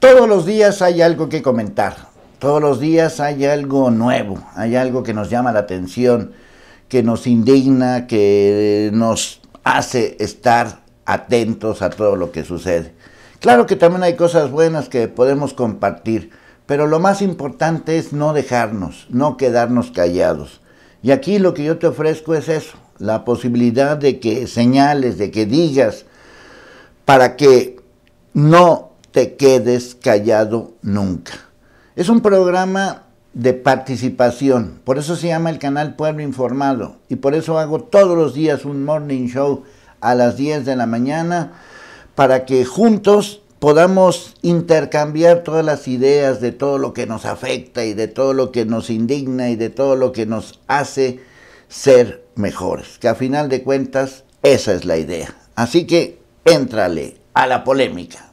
Todos los días hay algo que comentar, todos los días hay algo nuevo, hay algo que nos llama la atención, que nos indigna, que nos hace estar atentos a todo lo que sucede. Claro que también hay cosas buenas que podemos compartir, pero lo más importante es no dejarnos, no quedarnos callados. Y aquí lo que yo te ofrezco es eso, la posibilidad de que señales, de que digas, para que no te quedes callado nunca. Es un programa de participación, por eso se llama el canal Pueblo Informado y por eso hago todos los días un morning show a las 10 de la mañana para que juntos podamos intercambiar todas las ideas de todo lo que nos afecta y de todo lo que nos indigna y de todo lo que nos hace ser mejores, que a final de cuentas esa es la idea. Así que éntrale a la polémica.